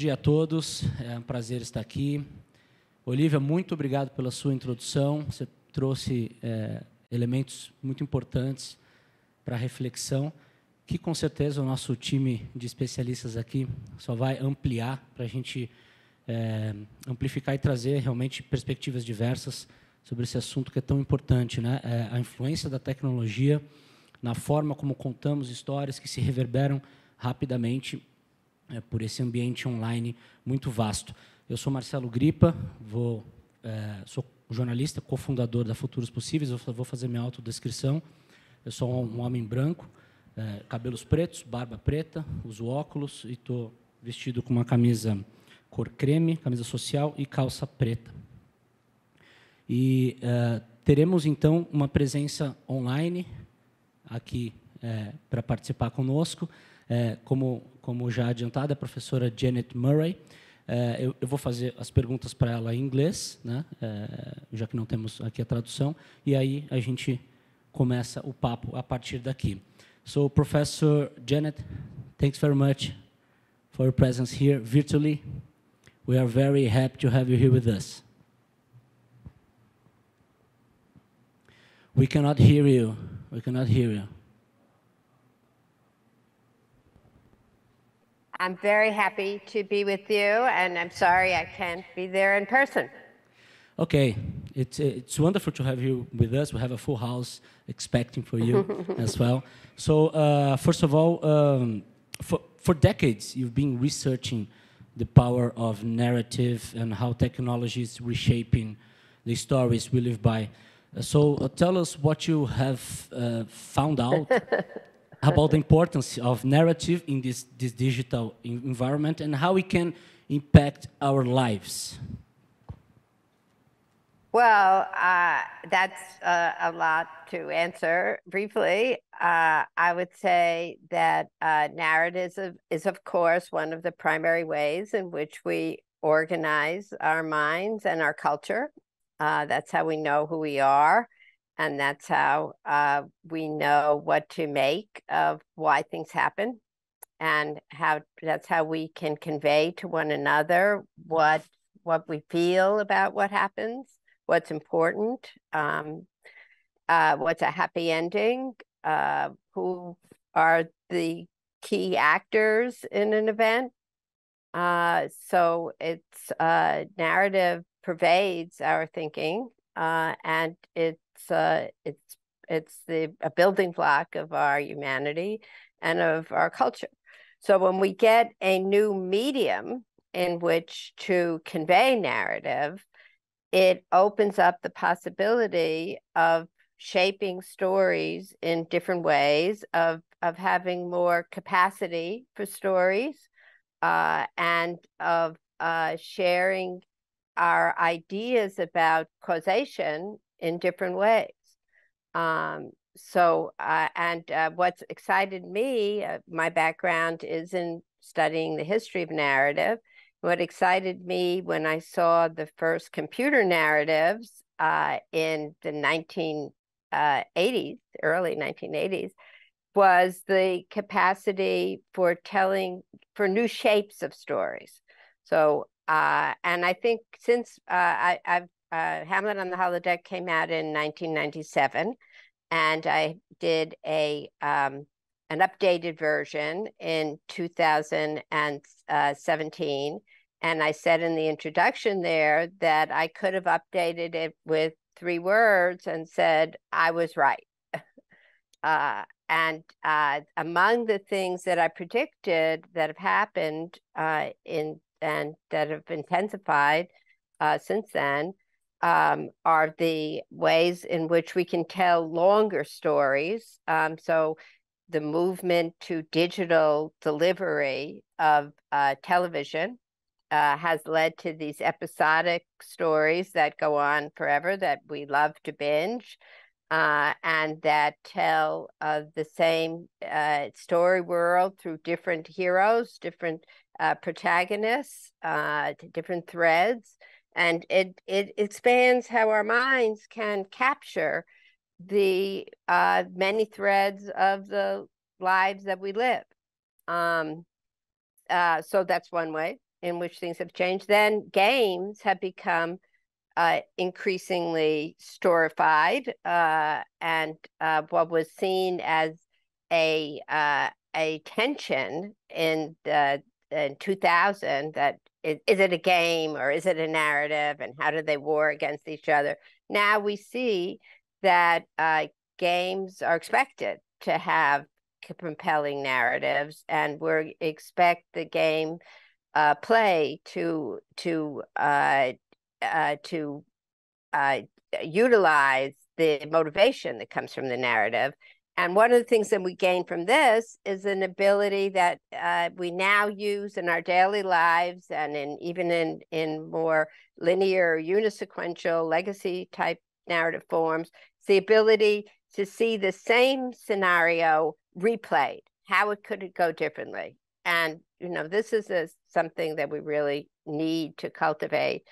dia a todos, é um prazer estar aqui. Olivia, muito obrigado pela sua introdução. Você trouxe é, elementos muito importantes para reflexão, que com certeza o nosso time de especialistas aqui só vai ampliar para a gente é, amplificar e trazer realmente perspectivas diversas sobre esse assunto que é tão importante, né? É, a influência da tecnologia na forma como contamos histórias que se reverberam rapidamente é, por esse ambiente online muito vasto. Eu sou Marcelo Gripa, vou, é, sou jornalista, cofundador da Futuros Possíveis, vou, vou fazer minha autodescrição. Eu sou um, homem branco, é, cabelos pretos, barba preta, uso óculos e estou vestido com uma camisa cor creme, camisa social e calça preta. E é, teremos, então, uma presença online aqui é, para participar conosco. É, como, como já adiantado, a professora Janet Murray. É, eu, eu, vou fazer as perguntas para ela em inglês, né? É, já que não temos aqui a tradução, e aí a gente começa o papo a partir daqui. So, Professor Janet, thanks very much for your presence here virtually. We are very happy to have you here with us. We cannot hear you. We cannot hear you. I'm very happy to be with you, and I'm sorry I can't be there in person. Okay, it's, it's wonderful to have you with us. We have a full house expecting for you as well. So, uh, first of all, um, for, for decades, you've been researching the power of narrative and how technology is reshaping the stories we live by. So uh, tell us what you have uh, found out about the importance of narrative in this, this digital environment and how it can impact our lives? Well, uh, that's uh, a lot to answer briefly. Uh, I would say that uh, narrative is, of course, one of the primary ways in which we organize our minds and our culture. Uh, that's how we know who we are. And that's how uh, we know what to make of why things happen and how that's how we can convey to one another what what we feel about what happens, what's important, um, uh, what's a happy ending, uh, who are the key actors in an event. Uh, so its uh, narrative pervades our thinking uh, and it's uh, it's it's the a building block of our humanity and of our culture. So when we get a new medium in which to convey narrative, it opens up the possibility of shaping stories in different ways, of of having more capacity for stories, uh, and of uh, sharing our ideas about causation in different ways. Um, so, uh, and uh, what's excited me, uh, my background is in studying the history of narrative. What excited me when I saw the first computer narratives uh, in the 1980s, uh, early 1980s, was the capacity for telling for new shapes of stories. So uh, and I think since uh, I, have uh, Hamlet on the Holodeck came out in 1997, and I did a um, an updated version in 2017. Uh, and I said in the introduction there that I could have updated it with three words and said I was right. uh, and uh, among the things that I predicted that have happened uh, in and that have intensified uh, since then um, are the ways in which we can tell longer stories. Um, so the movement to digital delivery of uh, television uh, has led to these episodic stories that go on forever that we love to binge. Uh, and that tell uh, the same uh, story world through different heroes, different uh, protagonists, uh, different threads, and it it expands how our minds can capture the uh, many threads of the lives that we live. Um, uh, so that's one way in which things have changed. Then games have become uh, increasingly storified, uh, and uh, what was seen as a uh, a tension in the in 2000 that is, is it a game or is it a narrative and how do they war against each other? Now we see that uh, games are expected to have compelling narratives and we expect the game uh, play to to uh, uh, to uh, utilize the motivation that comes from the narrative and one of the things that we gain from this is an ability that uh, we now use in our daily lives and in even in, in more linear, unisequential, legacy type narrative forms, the ability to see the same scenario replayed, how it could go differently. And, you know, this is a, something that we really need to cultivate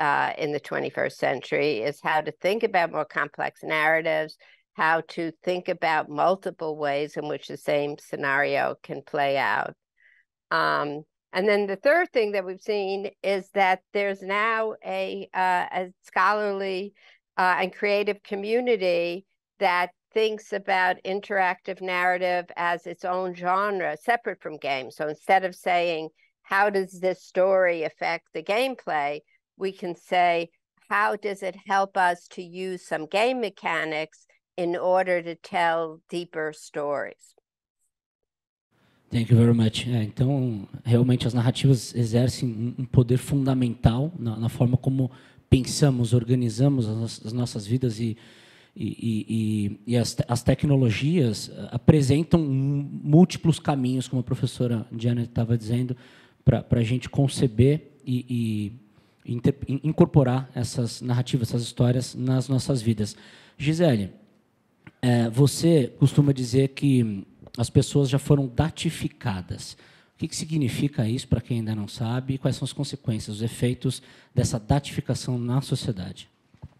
uh, in the 21st century is how to think about more complex narratives, how to think about multiple ways in which the same scenario can play out. Um, and then the third thing that we've seen is that there's now a, uh, a scholarly uh, and creative community that thinks about interactive narrative as its own genre, separate from games. So instead of saying, how does this story affect the gameplay? We can say, how does it help us to use some game mechanics in order to tell deeper stories. Thank you very much. É, então, realmente as narrativas exercem um poder fundamental na, na forma como pensamos, organizamos as, as nossas vidas e e, e, e as, as, tecnologias eh, apresentam múltiplos caminhos, como a professora Janet estava dizendo, para a gente conceber e, e inter, incorporar essas narrativas, essas histórias nas nossas vidas. Gisele, é, você costuma dizer que as pessoas já foram datificadas. O que, que significa isso para quem ainda não sabe e quais são as consequências, os efeitos dessa datificação na sociedade?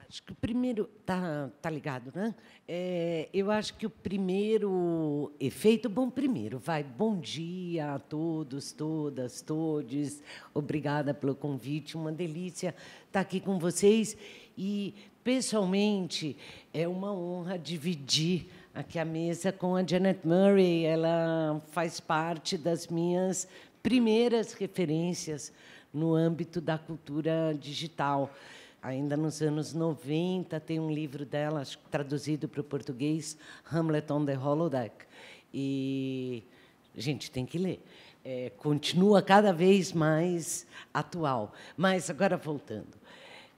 Acho que o primeiro tá tá ligado, né? É, eu acho que o primeiro efeito, bom primeiro, vai. Bom dia a todos, todas, todes. Obrigada pelo convite, uma delícia estar tá aqui com vocês e Pessoalmente, é uma honra dividir aqui a mesa com a Janet Murray. Ela faz parte das minhas primeiras referências no âmbito da cultura digital. Ainda nos anos 90, tem um livro dela, traduzido para o português, Hamlet on the Holodeck. E a gente tem que ler. É, continua cada vez mais atual. Mas, agora voltando.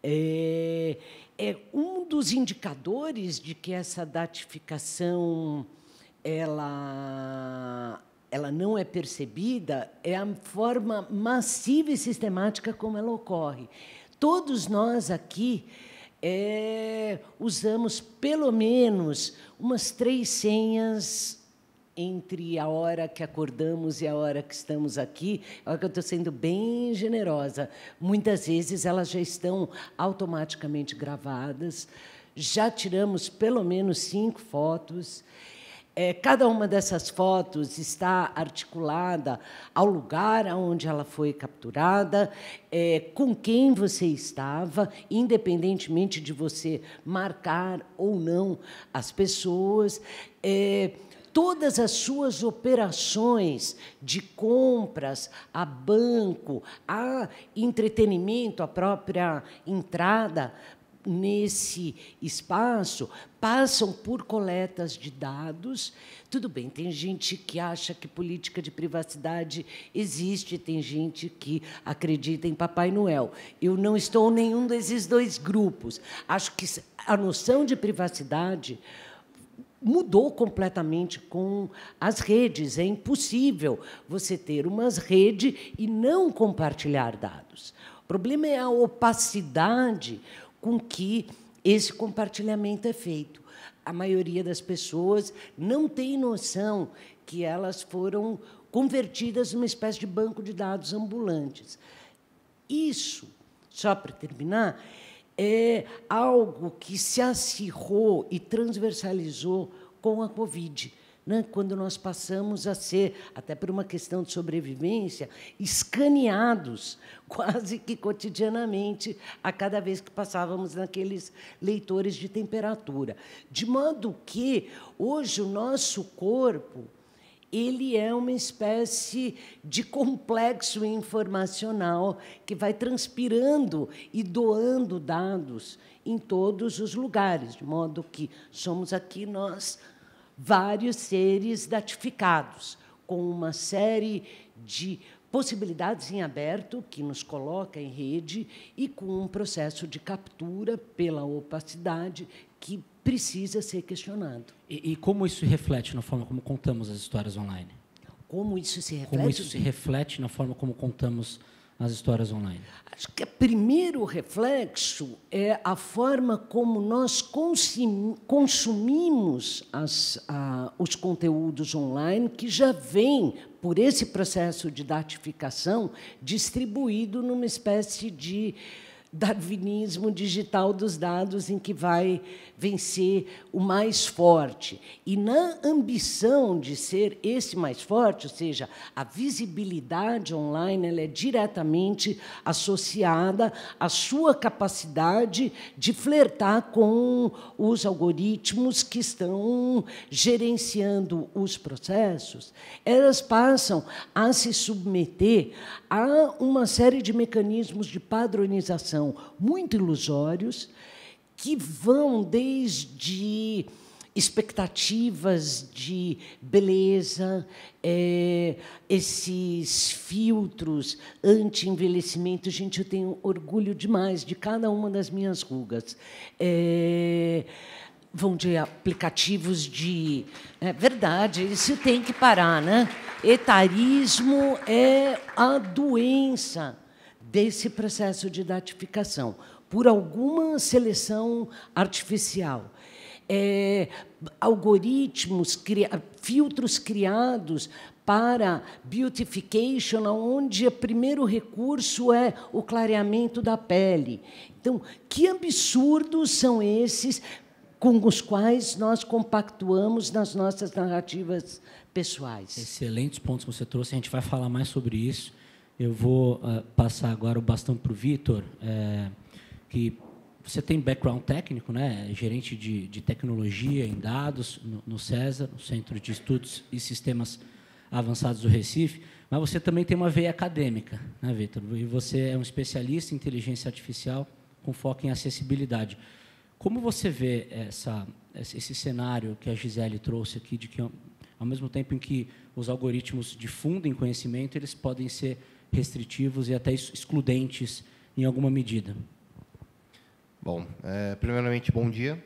É, é um dos indicadores de que essa datificação ela ela não é percebida é a forma massiva e sistemática como ela ocorre. Todos nós aqui é, usamos pelo menos umas três senhas entre a hora que acordamos e a hora que estamos aqui, olha que eu estou sendo bem generosa, muitas vezes elas já estão automaticamente gravadas, já tiramos pelo menos cinco fotos. É, cada uma dessas fotos está articulada ao lugar onde ela foi capturada, é, com quem você estava, independentemente de você marcar ou não as pessoas. É, todas as suas operações de compras a banco, a entretenimento, a própria entrada nesse espaço passam por coletas de dados. Tudo bem, tem gente que acha que política de privacidade existe, tem gente que acredita em Papai Noel. Eu não estou em nenhum desses dois grupos. Acho que a noção de privacidade mudou completamente com as redes. É impossível você ter uma rede e não compartilhar dados. O problema é a opacidade com que esse compartilhamento é feito. A maioria das pessoas não tem noção que elas foram convertidas numa espécie de banco de dados ambulantes. Isso, só para terminar, é algo que se acirrou e transversalizou com a Covid. Né? Quando nós passamos a ser, até por uma questão de sobrevivência, escaneados quase que cotidianamente, a cada vez que passávamos naqueles leitores de temperatura. De modo que, hoje, o nosso corpo ele é uma espécie de complexo informacional que vai transpirando e doando dados em todos os lugares, de modo que somos aqui nós vários seres datificados, com uma série de possibilidades em aberto que nos coloca em rede e com um processo de captura pela opacidade que precisa ser questionado. E, e como isso se reflete na forma como contamos as histórias online? Como isso se reflete? Como isso se reflete na forma como contamos as histórias online? Acho que o primeiro reflexo é a forma como nós consumimos as, os conteúdos online que já vem por esse processo de datificação distribuído numa espécie de darwinismo digital dos dados em que vai vencer o mais forte. E na ambição de ser esse mais forte, ou seja, a visibilidade online ela é diretamente associada à sua capacidade de flertar com os algoritmos que estão gerenciando os processos. Elas passam a se submeter a uma série de mecanismos de padronização são muito ilusórios, que vão desde expectativas de beleza, é, esses filtros anti-envelhecimento. Gente, eu tenho orgulho demais de cada uma das minhas rugas. É, vão de aplicativos de. É verdade, isso tem que parar, né? Etarismo é a doença desse processo de datificação, por alguma seleção artificial. É, algoritmos, filtros criados para beautification, onde o primeiro recurso é o clareamento da pele. Então, que absurdos são esses com os quais nós compactuamos nas nossas narrativas pessoais? Excelentes pontos que você trouxe, a gente vai falar mais sobre isso. Eu vou uh, passar agora o bastão para o Vitor, é, que você tem background técnico, né? É gerente de, de tecnologia em dados no, no no Centro de Estudos e Sistemas Avançados do Recife, mas você também tem uma veia acadêmica, né, Vitor? E você é um especialista em inteligência artificial com foco em acessibilidade. Como você vê essa, esse cenário que a Gisele trouxe aqui, de que, é ao mesmo tempo em que os algoritmos difundem conhecimento, eles podem ser restritivos e até excludentes em alguma medida. Bom, é, primeiramente, bom dia.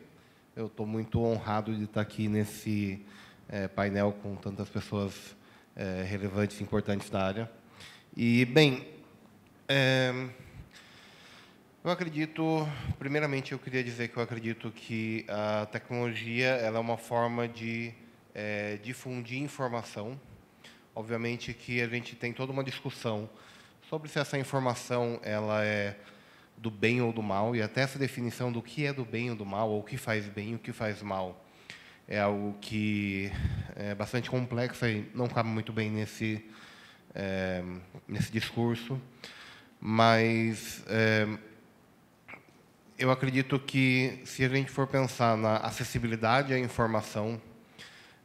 Eu estou muito honrado de estar aqui nesse é, painel com tantas pessoas é, relevantes e importantes da área. E, bem, é, eu acredito, primeiramente, eu queria dizer que eu acredito que a tecnologia ela é uma forma de é, difundir informação. Obviamente que a gente tem toda uma discussão sobre se essa informação ela é do bem ou do mal, e até essa definição do que é do bem ou do mal, ou o que faz bem e o que faz mal, é algo que é bastante complexo e não cabe muito bem nesse, é, nesse discurso. Mas é, eu acredito que, se a gente for pensar na acessibilidade à informação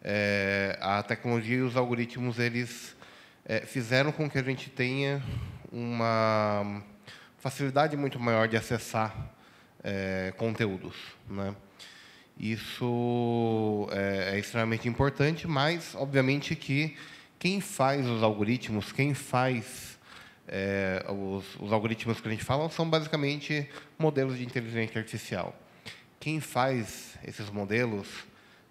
é, a tecnologia e os algoritmos eles é, fizeram com que a gente tenha uma facilidade muito maior de acessar é, conteúdos. Né? Isso é, é extremamente importante, mas, obviamente, que quem faz os algoritmos, quem faz é, os, os algoritmos que a gente fala são basicamente modelos de inteligência artificial. Quem faz esses modelos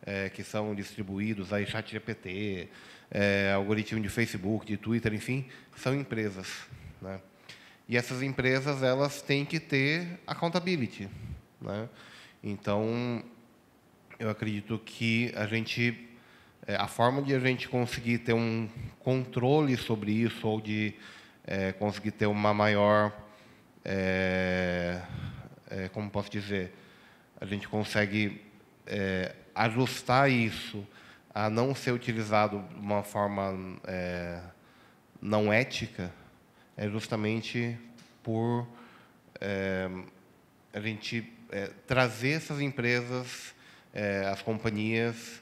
é, que são distribuídos, aí chat GPT, é, algoritmo de Facebook, de Twitter, enfim, são empresas. Né? E essas empresas elas têm que ter accountability. Né? Então, eu acredito que a gente é, a forma de a gente conseguir ter um controle sobre isso ou de é, conseguir ter uma maior é, é, como posso dizer a gente consegue é, ajustar isso a não ser utilizado de uma forma é, não ética é justamente por é, a gente é, trazer essas empresas, é, as companhias,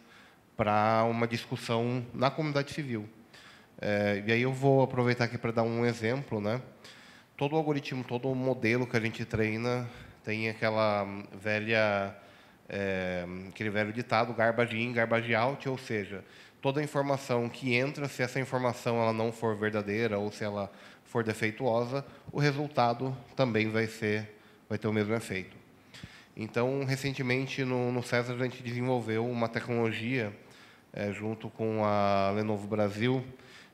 para uma discussão na comunidade civil. É, e aí eu vou aproveitar aqui para dar um exemplo, né? Todo algoritmo, todo modelo que a gente treina tem aquela velha é, aquele velho ditado, garbage in, garbage out, ou seja, toda informação que entra, se essa informação ela não for verdadeira ou se ela for defeituosa, o resultado também vai ser, vai ter o mesmo efeito. Então, recentemente no, no César a gente desenvolveu uma tecnologia é, junto com a Lenovo Brasil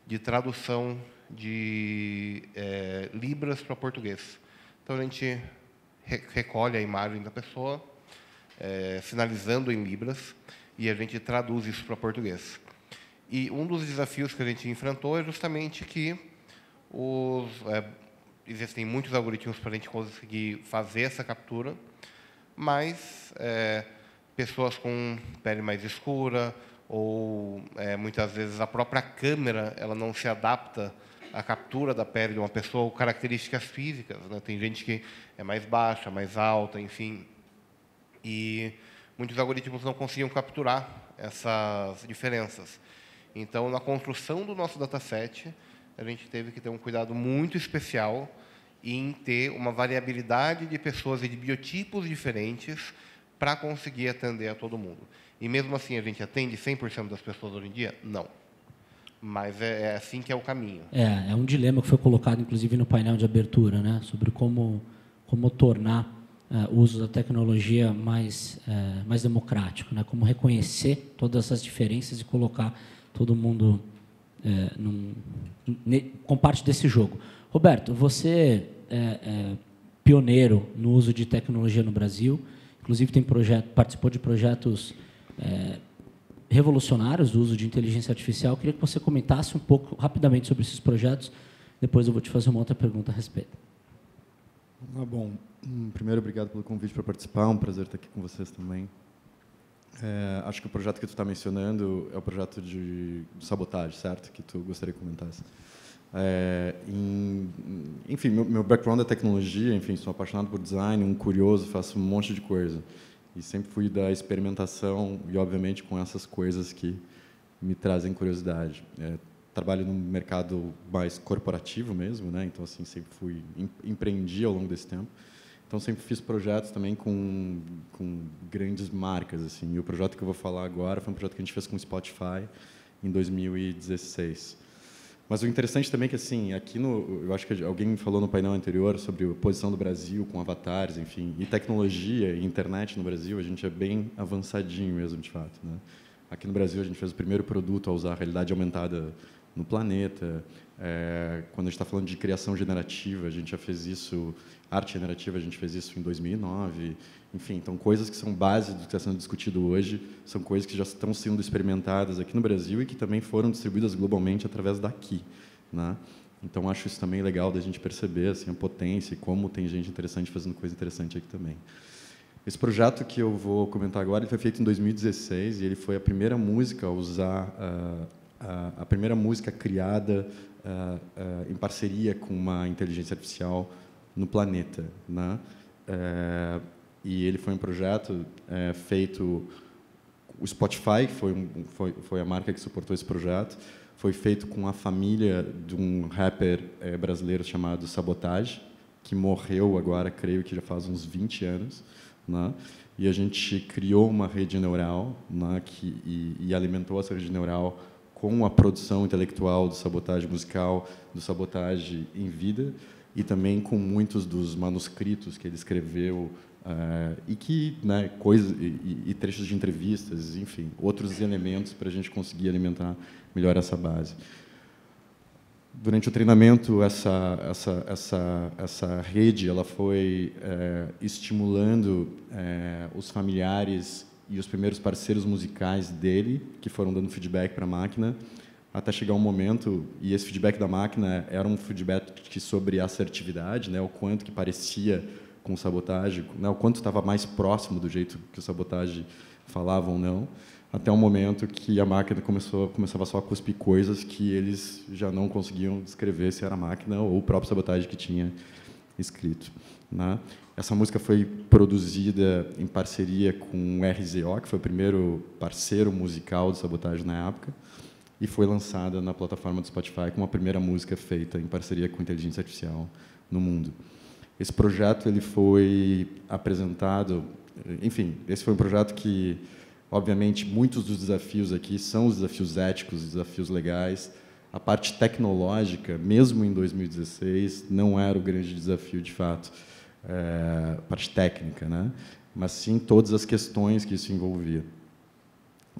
de tradução de é, libras para português. Então a gente recolhe a imagem da pessoa é, finalizando em Libras, e a gente traduz isso para português. E um dos desafios que a gente enfrentou é justamente que os, é, existem muitos algoritmos para a gente conseguir fazer essa captura, mas é, pessoas com pele mais escura ou é, muitas vezes a própria câmera ela não se adapta à captura da pele de uma pessoa ou características físicas. Né? Tem gente que é mais baixa, mais alta, enfim. E muitos algoritmos não conseguiam capturar essas diferenças. Então, na construção do nosso dataset, a gente teve que ter um cuidado muito especial em ter uma variabilidade de pessoas e de biotipos diferentes para conseguir atender a todo mundo. E mesmo assim, a gente atende 100% das pessoas hoje em dia? Não. Mas é, é, assim que é o caminho. É, é um dilema que foi colocado, inclusive, no painel de abertura, né? sobre como, como tornar uh, uso da tecnologia mais, uh, mais democrático, né? como reconhecer todas essas diferenças e colocar todo mundo uh, num, ne, com parte desse jogo. Roberto, você é, é, pioneiro no uso de tecnologia no Brasil, inclusive tem projeto, participou de projetos revolucionários do uso de inteligência artificial. Eu queria que você comentasse um pouco rapidamente sobre esses projetos. Depois eu vou te fazer uma outra pergunta a respeito. Ah, bom, hum, primeiro, obrigado pelo convite para participar. É um prazer estar aqui com vocês também. É, acho que o projeto que tu está mencionando é o projeto de sabotagem, certo? Que tu gostaria de comentar? É, em, enfim, meu, meu, background é tecnologia, enfim, sou apaixonado por design, um curioso, faço um monte de coisa. E sempre fui da experimentação e, obviamente, com essas coisas que me trazem curiosidade. É, trabalho no mercado mais corporativo mesmo, né? Então assim sempre fui empreendi ao longo desse tempo. Então sempre fiz projetos também com, com grandes marcas assim. E o projeto que eu vou falar agora foi um projeto que a gente fez com o Spotify em 2016. Mas o interessante também é que assim, aqui no, eu acho que alguém falou no painel anterior sobre a posição do Brasil com avatares, enfim, e tecnologia e internet no Brasil, a gente é bem avançadinho mesmo, de fato, né? Aqui no Brasil a gente fez o primeiro produto a usar a realidade aumentada no planeta. É, quando a gente está falando de criação generativa, a gente já fez isso, arte generativa, a gente fez isso em 2009. Enfim, então coisas que são base do que está sendo discutido hoje, são coisas que já estão sendo experimentadas aqui no Brasil e que também foram distribuídas globalmente através daqui. Né? Então acho isso também legal da gente perceber assim, a potência e como tem gente interessante fazendo coisa interessante aqui também. Esse projeto que eu vou comentar agora ele foi feito em 2016 e ele foi a primeira música a usar uh, a, primeira música criada uh, uh, em parceria com uma inteligência artificial no planeta, né? É, e ele foi um projeto é, feito o Spotify foi, um, foi foi a marca que suportou esse projeto foi feito com a família de um rapper é, brasileiro chamado Sabotage que morreu agora creio que já faz uns 20 anos né? e a gente criou uma rede neural né, que, e, e alimentou essa rede neural com a produção intelectual do sabotagem musical, do sabotagem em vida, e também com muitos dos manuscritos que ele escreveu uh, e que né, e, e, trechos de entrevistas, enfim, outros elementos para a gente conseguir alimentar melhor essa base. Durante o treinamento, essa, essa, essa, essa rede ela foi é, estimulando é, os familiares e os primeiros parceiros musicais dele, que foram dando feedback para a máquina, até chegar um momento, e esse feedback da máquina era um feedback sobre assertividade, né, o quanto que parecia com o sabotagem, né, o quanto estava mais próximo do jeito que o sabotagem falava ou não, até um momento que a máquina começou, começava só a cuspir coisas que eles já não conseguiam descrever se era a máquina ou o próprio sabotagem que tinha escrito. Né? Essa música foi produzida em parceria com o RZO, que foi o primeiro parceiro musical do Sabotagem na época, e foi lançada na plataforma do Spotify como a primeira música feita em parceria com inteligência artificial no mundo. Esse projeto ele foi apresentado, enfim, esse foi um projeto que, obviamente, muitos dos desafios aqui são os desafios éticos, os desafios legais, a parte tecnológica, mesmo em 2016, não era o grande desafio de fato é, parte técnica, né? mas sim todas as questões que isso envolvia.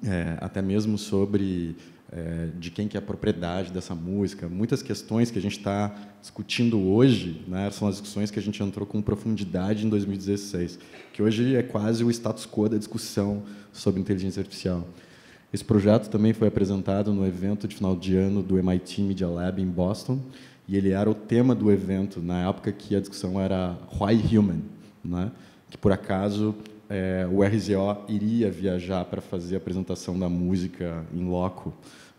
É, até mesmo sobre é, de quem que é a propriedade dessa música. Muitas questões que a gente está discutindo hoje né, são as discussões que a gente entrou com profundidade em 2016, que hoje é quase o status quo da discussão sobre inteligência artificial. Esse projeto também foi apresentado no evento de final de ano do MIT Media Lab em Boston, e ele era o tema do evento na época que a discussão era Why Human, né? que por acaso é, o RZO iria viajar para fazer a apresentação da música em loco.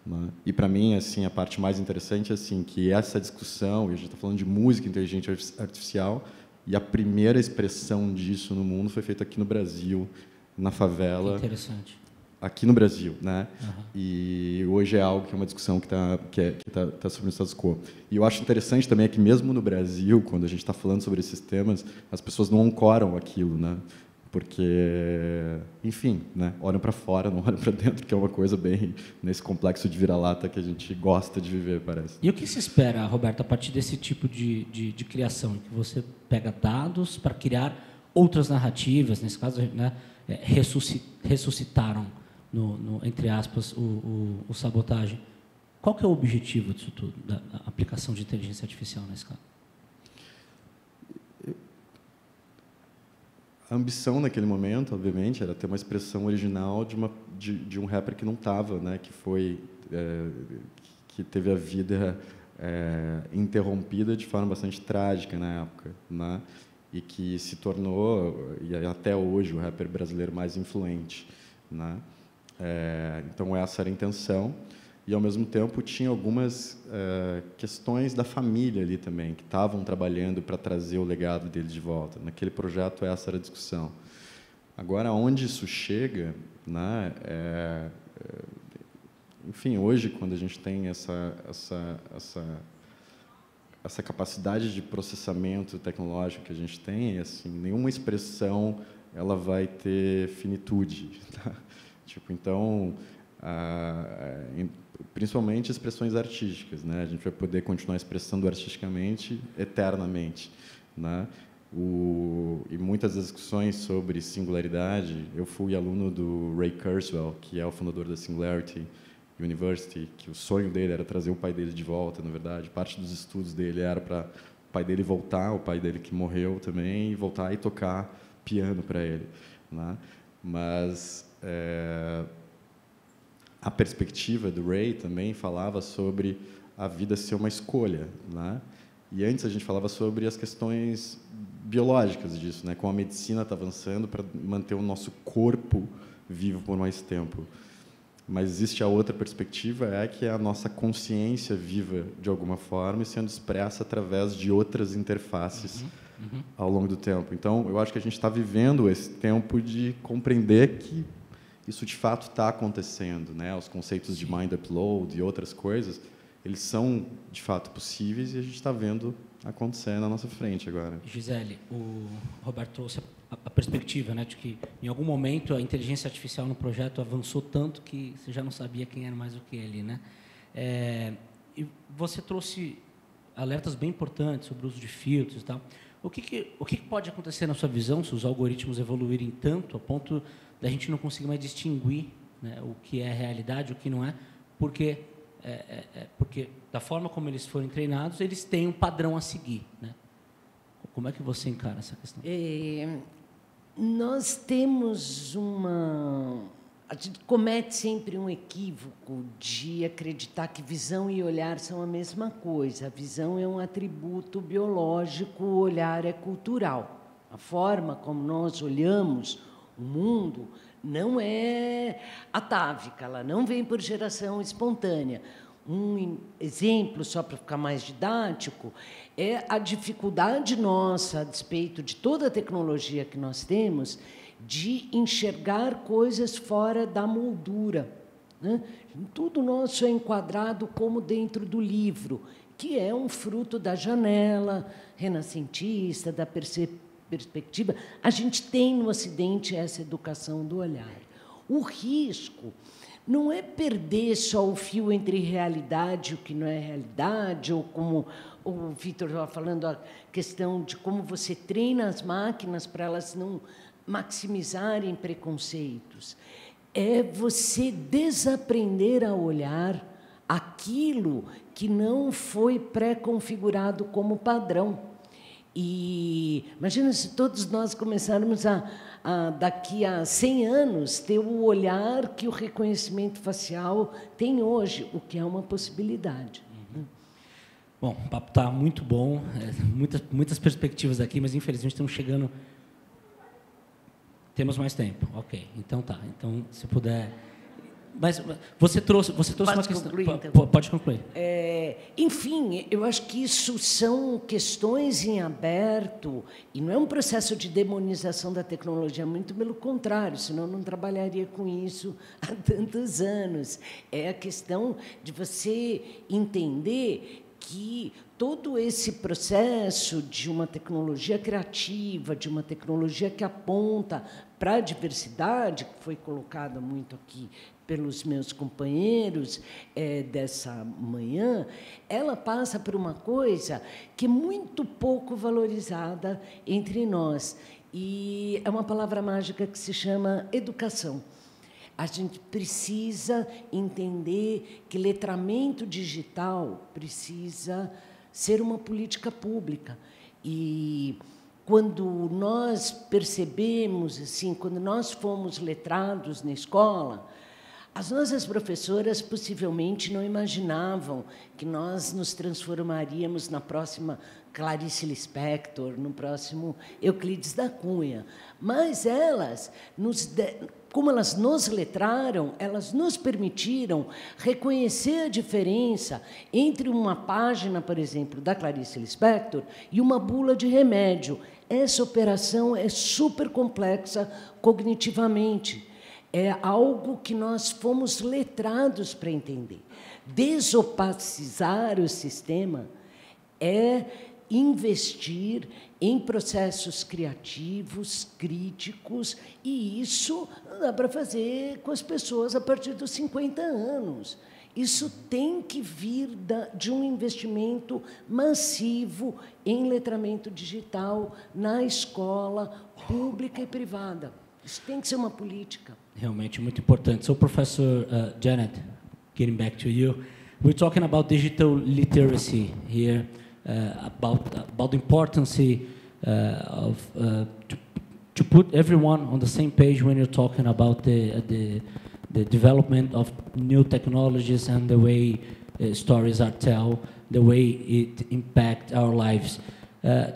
Né? E para mim, assim, a parte mais interessante é assim que essa discussão, e a gente está falando de música inteligente artificial, e a primeira expressão disso no mundo foi feita aqui no Brasil, na favela. Interessante aqui no Brasil, né? Uhum. E hoje é algo que é uma discussão que está que é, que tá, tá sobre o status quo. E eu acho interessante também é que mesmo no Brasil, quando a gente está falando sobre esses temas, as pessoas não ancoram aquilo, né? Porque, enfim, né? olham para fora, não olham para dentro, que é uma coisa bem nesse complexo de vira-lata que a gente gosta de viver, parece. E o que se espera, Roberto, a partir desse tipo de, de, de criação, que você pega dados para criar outras narrativas, nesse caso, né, é, ressuscitaram no, no entre aspas, o, o, o, sabotagem. Qual que é o objetivo disso tudo, da, aplicação de inteligência artificial nesse caso? A ambição naquele momento, obviamente, era ter uma expressão original de, uma, de, de um rapper que não estava, né? que foi é, que teve a vida é, interrompida de forma bastante trágica na época, né? e que se tornou, e é até hoje, o rapper brasileiro mais influente. Né? É, então, essa era a intenção. E, ao mesmo tempo, tinha algumas é, questões da família ali também, que estavam trabalhando para trazer o legado dele de volta. Naquele projeto, essa era a discussão. Agora, onde isso chega, né, é, é, enfim, hoje, quando a gente tem essa, essa, essa, essa capacidade de processamento tecnológico que a gente tem, assim, nenhuma expressão ela vai ter finitude. Tá? Tipo, então, ah, eh, principalmente expressões artísticas, né? A gente vai poder continuar expressando artisticamente eternamente, né? O, e muitas discussões sobre singularidade, eu fui aluno do Ray Kurzweil, que é o fundador da Singularity University, que o sonho dele era trazer o pai dele de volta, na verdade. Parte dos estudos dele era para o pai dele voltar, o pai dele que morreu também, e voltar e tocar piano para ele, né? Mas é, a perspectiva do Ray também falava sobre a vida ser uma escolha, né? E antes a gente falava sobre as questões biológicas disso, né? Como a medicina está avançando para manter o nosso corpo vivo por mais tempo. Mas existe a outra perspectiva, é que a nossa consciência viva de alguma forma e sendo expressa através de outras interfaces uhum. Uhum. ao longo do tempo. Então, eu acho que a gente está vivendo esse tempo de compreender que isso de fato está acontecendo, né? Os conceitos de mind upload e outras coisas, eles são de fato possíveis e a gente está vendo acontecer na nossa frente agora. Gisele, o Roberto trouxe a, perspectiva, né, de que em algum momento a inteligência artificial no projeto avançou tanto que você já não sabia quem era mais o que ali, né? É, e você trouxe alertas bem importantes sobre o uso de filtros e tal. O que, que o que, que pode acontecer na sua visão se os algoritmos evoluírem tanto a ponto da gente não conseguir mais distinguir né, o que é realidade, o que não é, porque, é, é, é, porque da forma como eles foram treinados, eles têm um padrão a seguir. Né? Como é que você encara essa questão? É, nós temos uma. A gente comete sempre um equívoco de acreditar que visão e olhar são a mesma coisa. A visão é um atributo biológico, o olhar é cultural. A forma como nós olhamos o mundo não é atávica, ela não vem por geração espontânea. Um exemplo, só para ficar mais didático, é a dificuldade nossa, a despeito de toda a tecnologia que nós temos, de enxergar coisas fora da moldura. Né? Tudo nosso é enquadrado como dentro do livro, que é um fruto da janela renascentista, da percepção perspectiva, a gente tem no Ocidente essa educação do olhar. O risco não é perder só o fio entre realidade e o que não é realidade, ou como o Vitor estava falando, a questão de como você treina as máquinas para elas não maximizarem preconceitos. É você desaprender a olhar aquilo que não foi pré-configurado como padrão. E imagina se todos nós começarmos a, a, daqui a 100 anos, ter o olhar que o reconhecimento facial tem hoje, o que é uma possibilidade. Né? Bom, o papo está muito bom, é, muitas, muitas perspectivas aqui, mas infelizmente estamos chegando. Temos mais tempo, ok. Então tá. Então, se puder. Mas você trouxe, você trouxe pode uma concluir, questão. Então. Pode concluir. É, enfim, eu acho que isso são questões em aberto e não é um processo de demonização da tecnologia, muito pelo contrário, senão eu não trabalharia com isso há tantos anos. É a questão de você entender que todo esse processo de uma tecnologia criativa, de uma tecnologia que aponta para a diversidade, que foi colocada muito aqui pelos meus companheiros é, dessa manhã, ela passa por uma coisa que é muito pouco valorizada entre nós. E é uma palavra mágica que se chama educação. A gente precisa entender que letramento digital precisa ser uma política pública. E quando nós percebemos, assim, quando nós fomos letrados na escola, as nossas professoras possivelmente não imaginavam que nós nos transformaríamos na próxima Clarice Lispector, no próximo Euclides da Cunha. Mas elas, nos, como elas nos letraram, elas nos permitiram reconhecer a diferença entre uma página, por exemplo, da Clarice Lispector e uma bula de remédio. Essa operação é super complexa cognitivamente é algo que nós fomos letrados para entender. Desopacizar o sistema é investir em processos criativos, críticos, e isso dá para fazer com as pessoas a partir dos 50 anos. Isso tem que vir de um investimento massivo em letramento digital na escola pública e privada. Isso tem que ser uma política. realmente muito importante. So, Professor uh, Janet, getting back to you, we're talking about digital literacy here, uh, about about the importance uh, of uh, to, to, put everyone on the same page when you're talking about the uh, the, the development of new technologies and the way stories are told, the way it impacts our lives. Uh,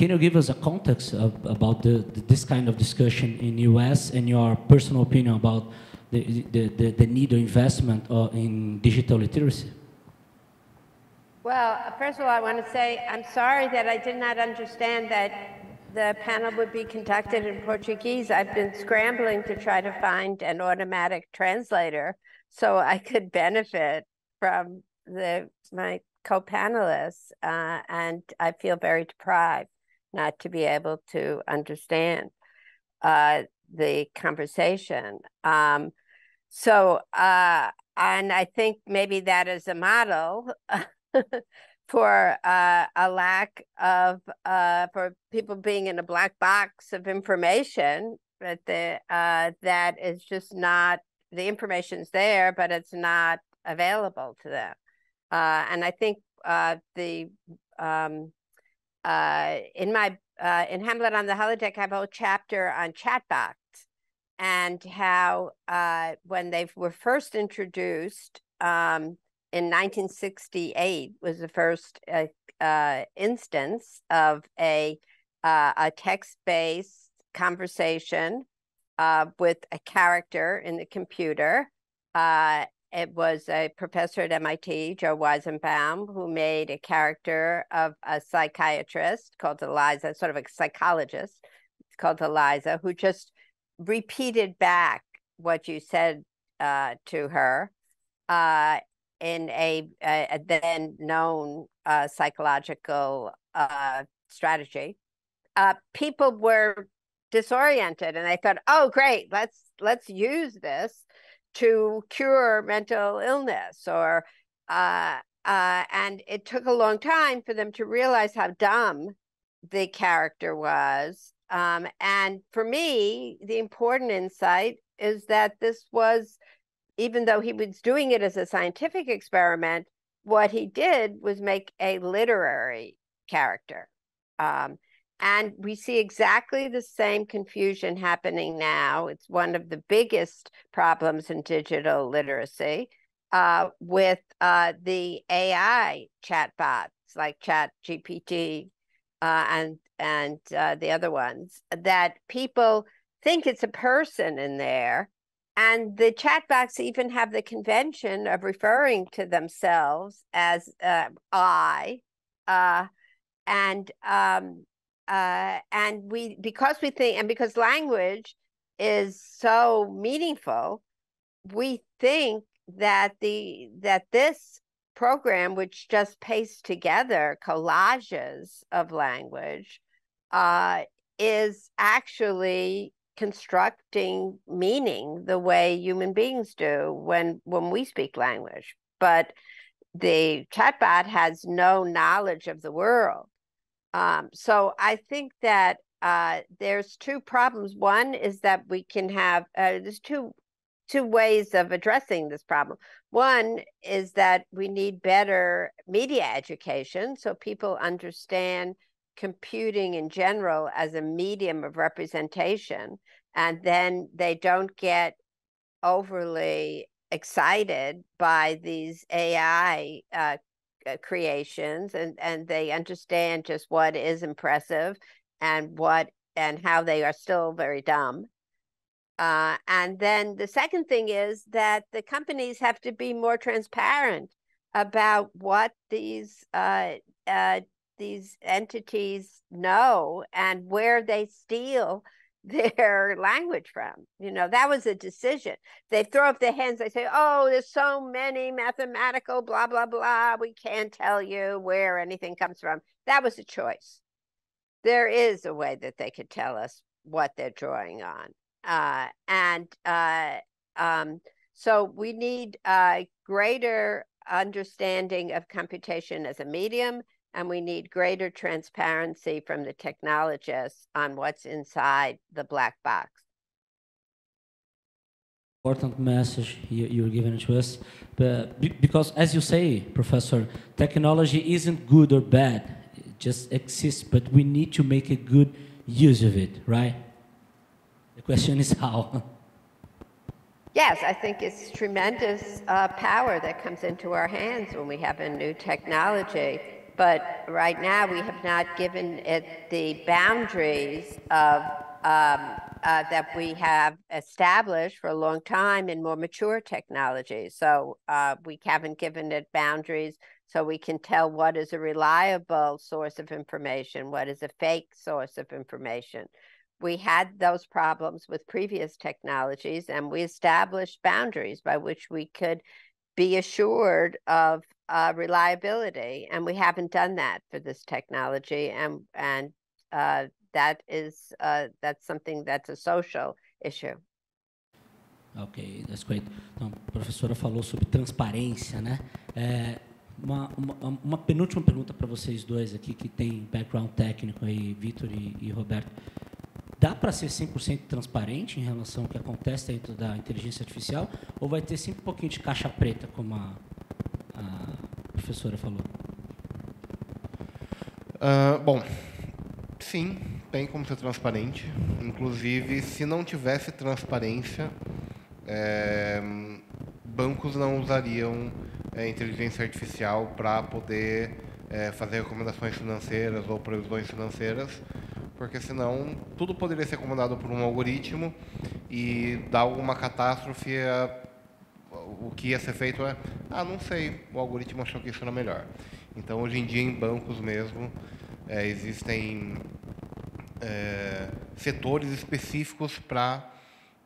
can you give us a context of, about the, this kind of discussion in US and your personal opinion about the, the, the, the need of investment uh, in digital literacy? Well, first of all, I want to say I'm sorry that I did not understand that the panel would be conducted in Portuguese. I've been scrambling to try to find an automatic translator so I could benefit from the my co-panelists, uh, and I feel very deprived not to be able to understand uh, the conversation. Um, so, uh, and I think maybe that is a model for uh, a lack of uh, for people being in a black box of information that the uh, that is just not the information's there, but it's not available to them. Uh, and I think uh, the um, uh, in my uh, in Hamlet on the Holodeck, I have a whole chapter on chatbots and how uh, when they were first introduced um, in 1968 was the first uh, uh instance of a uh, a text based conversation uh with a character in the computer. uh. It was a professor at MIT, Joe Weizenbaum, who made a character of a psychiatrist called Eliza, sort of a psychologist called Eliza, who just repeated back what you said uh, to her uh, in a, a, then known uh, psychological uh, strategy. Uh, people were disoriented, and they thought, "Oh, great! Let's let's use this." to cure mental illness or uh, uh, and it took a long time for them to realize how dumb the character was um, and for me the important insight is that this was even though he was doing it as a scientific experiment what he did was make a literary character um, and we see exactly the same confusion happening now. It's one of the biggest problems in digital literacy uh, with uh, the AI chatbots like ChatGPT uh, and and uh, the other ones that people think it's a person in there, and the chatbots even have the convention of referring to themselves as uh, I, uh, and um, uh, and we because we think and because language is so meaningful, we think that the that this program, which just pastes together collages of language, uh, is actually constructing meaning the way human beings do when when we speak language. But the chatbot has no knowledge of the world. Um, so I think that uh, there's two problems. One is that we can have uh, there's two two ways of addressing this problem. One is that we need better media education so people understand computing in general as a medium of representation, and then they don't get overly excited by these AI uh, uh, creations and and they understand just what is impressive and what and how they are still very dumb uh, and then the second thing is that the companies have to be more transparent about what these uh, uh, these entities know and where they steal their language from. You know, that was a decision. They throw up their hands, they say, Oh, there's so many mathematical, blah, blah, blah. We can't tell you where anything comes from. That was a choice. There is a way that they could tell us what they're drawing on. Uh, and uh, um, so we need a greater understanding of computation as a medium and we need greater transparency from the technologists on what's inside the black box. Important message you're giving to us, because as you say, Professor, technology isn't good or bad; it just exists. But we need to make a good use of it, right? The question is how. Yes, I think it's tremendous uh, power that comes into our hands when we have a new technology but right now we have not given it the boundaries of um, uh, that we have established for a long time in more mature technology. So uh, we haven't given it boundaries so we can tell what is a reliable source of information, what is a fake source of information. We had those problems with previous technologies and we established boundaries by which we could be assured of uh, reliability, and we haven't done that for this technology, and and uh, that is uh, that's something that's a social issue. Ok, that's great. Então, a professora falou sobre transparência, né? É, uma, uma, uma, penúltima pergunta para vocês dois aqui que tem background técnico aí, Vitor e, e Roberto. dá para ser 100% transparente em relação ao que acontece dentro da inteligência artificial ou vai ter sempre um pouquinho de caixa preta, como a, a professora falou? Uh, bom, sim, tem como ser transparente. Inclusive, se não tivesse transparência, é, bancos não usariam é, inteligência artificial para poder é, fazer recomendações financeiras ou previsões financeiras porque senão tudo poderia ser comandado por um algoritmo e dar alguma catástrofe. É, o que ia ser feito é, ah, não sei, o algoritmo achou que isso era melhor. Então, hoje em dia, em bancos mesmo, é, existem é, setores específicos para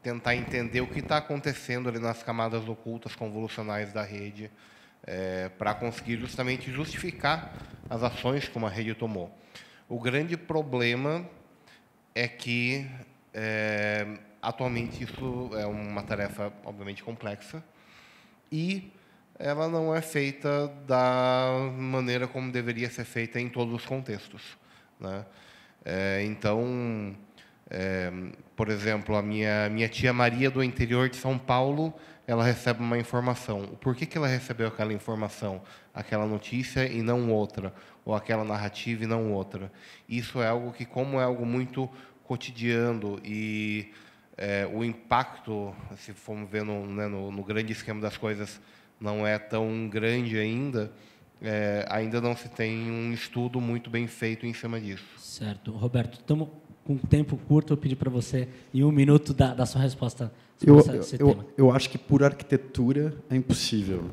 tentar entender o que está acontecendo ali nas camadas ocultas convolucionais da rede, é, para conseguir justamente justificar as ações que uma rede tomou. O grande problema é que é, atualmente isso é uma tarefa obviamente complexa e ela não é feita da maneira como deveria ser feita em todos os contextos. Né? É, então, é, por exemplo, a minha, minha tia Maria do interior de São Paulo ela recebe uma informação. Por que, que ela recebeu aquela informação, aquela notícia e não outra, ou aquela narrativa e não outra? Isso é algo que, como é algo muito cotidiano e é, o impacto, se formos ver no, né, no, no, grande esquema das coisas, não é tão grande ainda, é, ainda não se tem um estudo muito bem feito em cima disso. Certo. Roberto, estamos com tempo curto, eu pedi para você, em um minuto, dar, dar sua resposta sobre eu, esse eu, tema. Eu acho que, por arquitetura, é impossível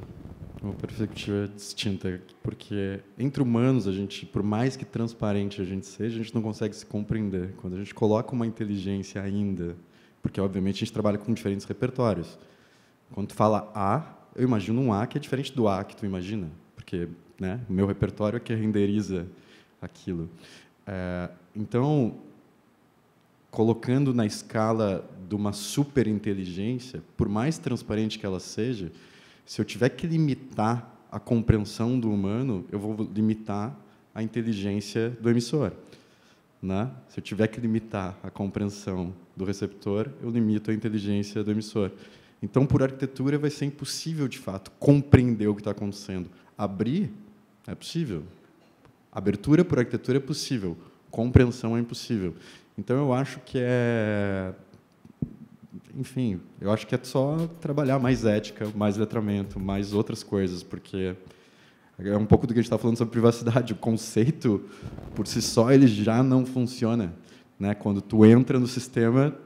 uma perspectiva é distinta, é porque entre humanos a gente, por mais que transparente a gente seja, a gente não consegue se compreender. Quando a gente coloca uma inteligência ainda, porque obviamente a gente trabalha com diferentes repertórios. Quando tu fala A, eu imagino um A que é diferente do A que tu imagina, porque né, o meu repertório é que renderiza aquilo. É, então, colocando na escala de uma superinteligência, por mais transparente que ela seja, se eu tiver que limitar a compreensão do humano, eu vou limitar a inteligência do emissor. Né? Se eu tiver que limitar a compreensão do receptor, eu limito a inteligência do emissor. Então, por arquitetura, vai ser impossível, de fato, compreender o que está acontecendo. Abrir é possível. Abertura por arquitetura é possível. Compreensão é impossível. Então eu acho que é enfim, eu acho que é só trabalhar mais ética, mais letramento, mais outras coisas, porque é um pouco do que a gente está falando sobre privacidade. O conceito, por si só, ele já não funciona. Né? Quando tu entra no sistema,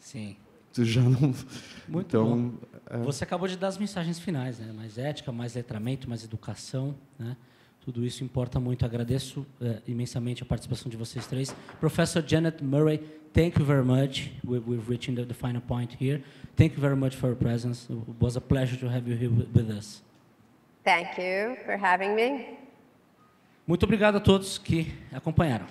Sim. tu já não... Muito então, é... Você acabou de dar as mensagens finais, né? mais ética, mais letramento, mais educação, né? Tudo isso importa muito. Agradeço é, imensamente a participação de vocês três. Professor Janet Murray, thank you very much. We, we've reached the, the final point here. Thank you very much for your presence. It was a pleasure to have you here with us. Thank you for having me. Muito obrigado a todos que acompanharam.